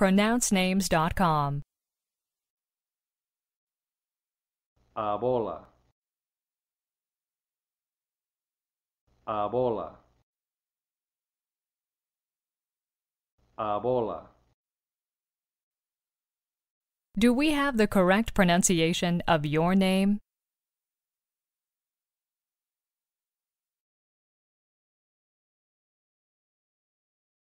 pronouncenames.com. Abola. Abola. Abola. Do we have the correct pronunciation of your name?